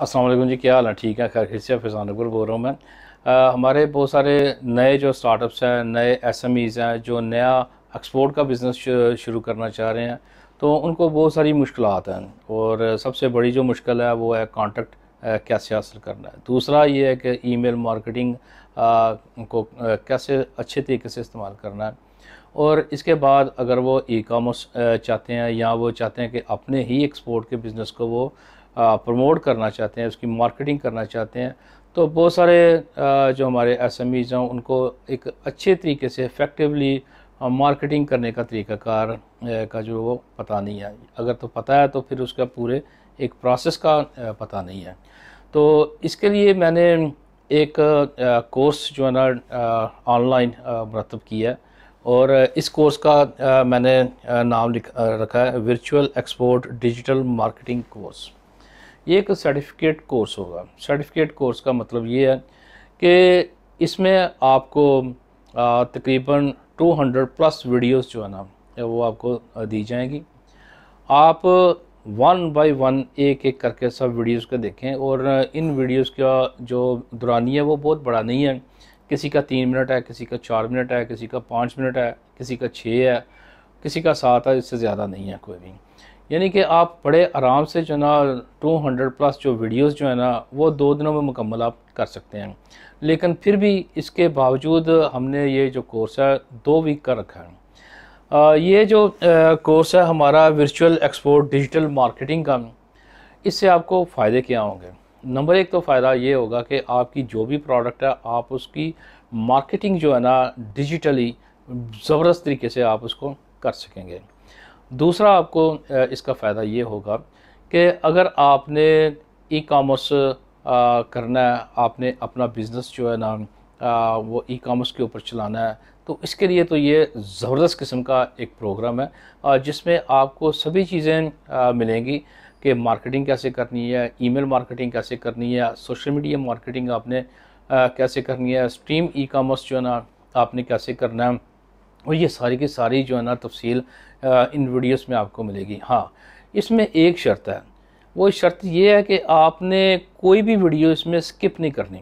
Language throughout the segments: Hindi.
असलम जी क्या हाल है ठीक है खैर फिर से अकबर बोल रहा हूँ मैं आ, हमारे बहुत सारे नए जो स्टार्टअप्स हैं नए एसएमईज़ हैं जो नया एक्सपोर्ट का बिज़नेस शुरू करना चाह रहे हैं तो उनको बहुत सारी मुश्किल हैं और सबसे बड़ी जो मुश्किल है वो है कॉन्टैक्ट कैसे हासिल करना है दूसरा ये है कि ईमेल मार्केटिंग आ, को कैसे अच्छे तरीके से इस्तेमाल करना है और इसके बाद अगर वो ई कॉमर्स चाहते हैं या वो चाहते हैं कि अपने ही एक्सपोर्ट के बिज़नेस को वो प्रमोट करना चाहते हैं उसकी मार्केटिंग करना चाहते हैं तो बहुत सारे जो हमारे एस एम ईज़ हैं उनको एक अच्छे तरीके से इफ़ेक्टिवली मार्केटिंग करने का तरीका कार का जो वो पता नहीं है अगर तो पता है तो फिर उसका पूरे एक प्रोसेस का पता नहीं है तो इसके लिए मैंने एक कोर्स जो है ना ऑनलाइन मरतब किया है और इस कोर्स का मैंने नाम लिख रखा है virtual export digital marketing course ये एक सर्टिफिकेट कोर्स होगा सर्टिफिकेट कोर्स का मतलब ये है कि इसमें आपको तकरीबन 200 प्लस वीडियोस जो है ना वो आपको दी जाएंगी आप वन बाय वन एक एक करके सब वीडियोस को देखें और इन वीडियोस का जो दुरानी है वो बहुत बड़ा नहीं है किसी का तीन मिनट है किसी का चार मिनट है किसी का पाँच मिनट है किसी का छः है किसी का सात है इससे ज़्यादा नहीं है कोई भी यानी कि आप बड़े आराम से जो ना 200 प्लस जो वीडियोस जो है ना वो दो दिनों में मुकम्मल आप कर सकते हैं लेकिन फिर भी इसके बावजूद हमने ये जो कोर्स है दो वीक का रखा है आ, ये जो आ, कोर्स है हमारा वर्चुअल एक्सपोर्ट डिजिटल मार्केटिंग का इससे आपको फ़ायदे क्या होंगे नंबर एक तो फ़ायदा ये होगा कि आपकी जो भी प्रोडक्ट है आप उसकी मार्केटिंग जो है ना डिजिटली ज़बरदस्त तरीके से आप उसको कर सकेंगे दूसरा आपको इसका फ़ायदा ये होगा कि अगर आपने ई कामर्स करना है आपने अपना बिज़नेस जो है ना आ, वो ई कामर्स के ऊपर चलाना है तो इसके लिए तो ये ज़बरदस्त किस्म का एक प्रोग्राम है जिसमें आपको सभी चीज़ें मिलेंगी कि मार्केटिंग कैसे करनी है ईमेल मार्केटिंग कैसे करनी है सोशल मीडिया मार्केटिंग आपने आ, कैसे करनी है स्ट्रीम ई कामर्स जो है ना आपने कैसे करना है और ये सारी की सारी जो है ना तफसील इन वीडियोस में आपको मिलेगी हाँ इसमें एक शर्त है वो शर्त ये है कि आपने कोई भी वीडियो इसमें स्किप नहीं करनी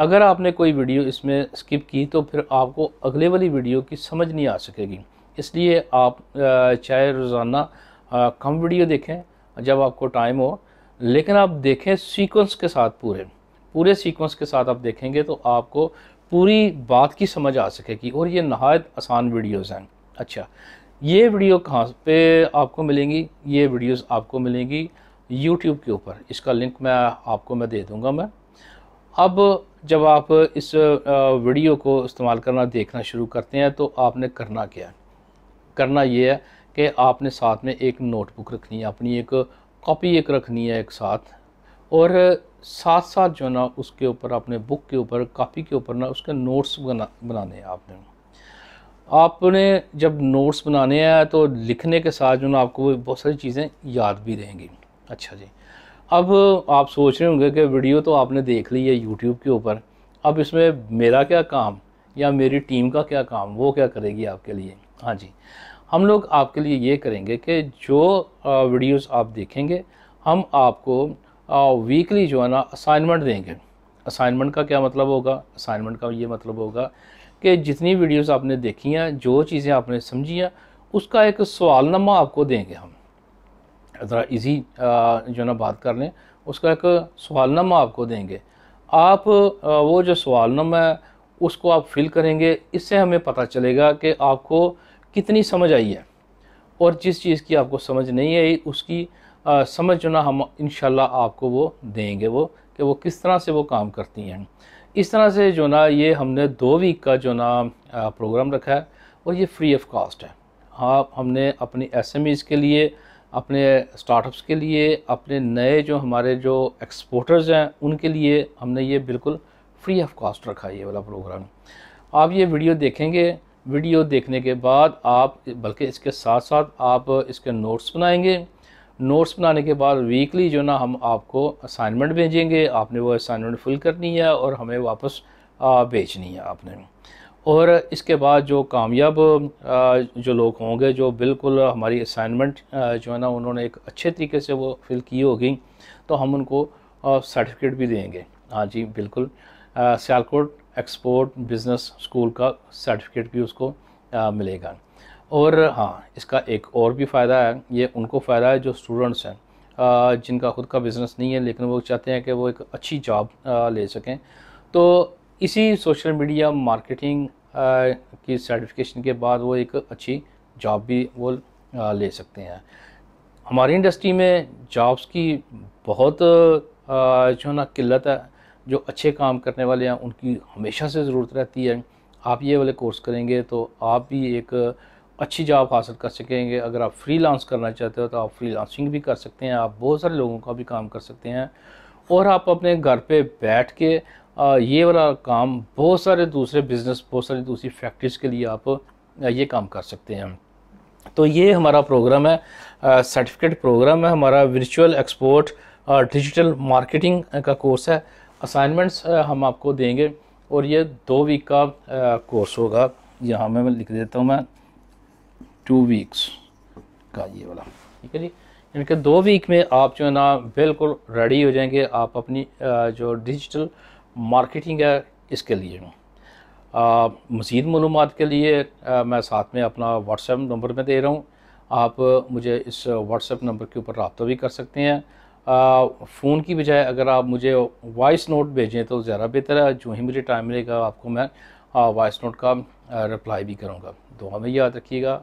अगर आपने कोई वीडियो इसमें स्किप की तो फिर आपको अगले वाली वीडियो की समझ नहीं आ सकेगी इसलिए आप चाहे रोज़ाना कम वीडियो देखें जब आपको टाइम हो लेकिन आप देखें सीक्वेंस के साथ पूरे पूरे सीक्वेंस के साथ आप देखेंगे तो आपको पूरी बात की समझ आ सकेगी और ये नहायत आसान वीडियोस हैं अच्छा ये वीडियो कहाँ पे आपको मिलेंगी ये वीडियोस आपको मिलेंगी यूट्यूब के ऊपर इसका लिंक मैं आपको मैं दे दूँगा मैं अब जब आप इस वीडियो को इस्तेमाल करना देखना शुरू करते हैं तो आपने करना क्या है करना ये है कि आपने साथ में एक नोटबुक रखनी है अपनी एक कॉपी एक रखनी है एक साथ और साथ साथ जो ना उसके ऊपर अपने बुक के ऊपर कापी के ऊपर ना उसके नोट्स बना बनाने हैं आपने आपने जब नोट्स बनाने हैं तो लिखने के साथ जो ना आपको बहुत सारी चीज़ें याद भी रहेंगी अच्छा जी अब आप सोच रहे होंगे कि वीडियो तो आपने देख ली है यूट्यूब के ऊपर अब इसमें मेरा क्या काम या मेरी टीम का क्या काम वो क्या करेगी आपके लिए हाँ जी हम लोग आपके लिए ये करेंगे कि जो वीडियोस आप देखेंगे हम आपको वीकली जो है ना असाइनमेंट देंगे असाइनमेंट का क्या मतलब होगा असाइनमेंट का ये मतलब होगा कि जितनी वीडियोस आपने देखी हैं जो चीज़ें आपने समझी हैं उसका एक सवालनामा आपको देंगे हम ज़रा इजी जो है ना बात कर लें उसका एक सवालनामा आपको देंगे आप वो जो सवालनामा है उसको आप फिल करेंगे इससे हमें पता चलेगा कि आपको कितनी समझ आई है और जिस चीज़ की आपको समझ नहीं आई उसकी आ, ना हम इन आपको वो देंगे वो कि वो किस तरह से वो काम करती हैं इस तरह से जो ना ये हमने दो वीक का जो ना प्रोग्राम रखा है और ये फ्री ऑफ कॉस्ट है हाँ हमने अपनी एस के लिए अपने स्टार्टअप्स के लिए अपने नए जो हमारे जो एक्सपोर्टर्स हैं उनके लिए हमने ये बिल्कुल फ्री ऑफ कॉस्ट रखा है ये वाला प्रोग्राम आप ये वीडियो देखेंगे वीडियो देखने के बाद आप बल्कि इसके साथ साथ आप इसके नोट्स बनाएंगे नोट्स बनाने के बाद वीकली जो ना हम आपको असाइनमेंट भेजेंगे आपने वो असाइनमेंट फिल करनी है और हमें वापस भेजनी है आपने और इसके बाद जो कामयाब जो लोग होंगे जो बिल्कुल हमारी असाइनमेंट जो है ना उन्होंने एक अच्छे तरीके से वो फिल की होगी तो हम उनको सर्टिफिकेट भी देंगे हाँ जी बिल्कुल सियालकोट एक्सपोर्ट बिज़नेस स्कूल का सर्टिफिकेट भी उसको मिलेगा और हाँ इसका एक और भी फ़ायदा है ये उनको फ़ायदा है जो स्टूडेंट्स हैं जिनका खुद का बिज़नेस नहीं है लेकिन वो चाहते हैं कि वो एक अच्छी जॉब ले सकें तो इसी सोशल मीडिया मार्केटिंग की सर्टिफिकेशन के बाद वो एक अच्छी जॉब भी वो ले सकते हैं हमारी इंडस्ट्री में जॉब्स की बहुत जो ना किल्लत है जो अच्छे काम करने वाले हैं उनकी हमेशा से ज़रूरत रहती है आप ये वाले कोर्स करेंगे तो आप भी एक अच्छी जॉब हासिल कर सकेंगे अगर आप फ्रीलांस करना चाहते हो तो आप फ्रीलांसिंग भी कर सकते हैं आप बहुत सारे लोगों का भी काम कर सकते हैं और आप अपने घर पे बैठ के ये वाला काम बहुत सारे दूसरे बिज़नेस बहुत सारी दूसरी फैक्ट्रीज़ के लिए आप ये काम कर सकते हैं तो ये हमारा प्रोग्राम है सर्टिफिकेट प्रोग्राम है हमारा वर्चुअल एक्सपोर्ट डिजिटल मार्केटिंग का कोर्स है असाइनमेंट्स हम आपको देंगे और ये दो वीक का कोर्स होगा यहाँ मैं लिख देता हूँ मैं टू वीक्स का ये वाला ठीक है जी इनके दो वीक में आप जो है ना बिल्कुल रेडी हो जाएंगे आप अपनी जो डिजिटल मार्केटिंग है इसके लिए मज़ीद मालूम के लिए आ, मैं साथ में अपना व्हाट्सएप नंबर में दे रहा हूँ आप मुझे इस व्हाट्सएप नंबर के ऊपर रबता भी कर सकते हैं फ़ोन की बजाय अगर आप मुझे वॉइस नोट भेजें तो ज़्यादा बेहतर है जो ही मुझे टाइम मिलेगा आपको मैं वॉइस नोट का रिप्लाई भी करूँगा दुआ में याद रखिएगा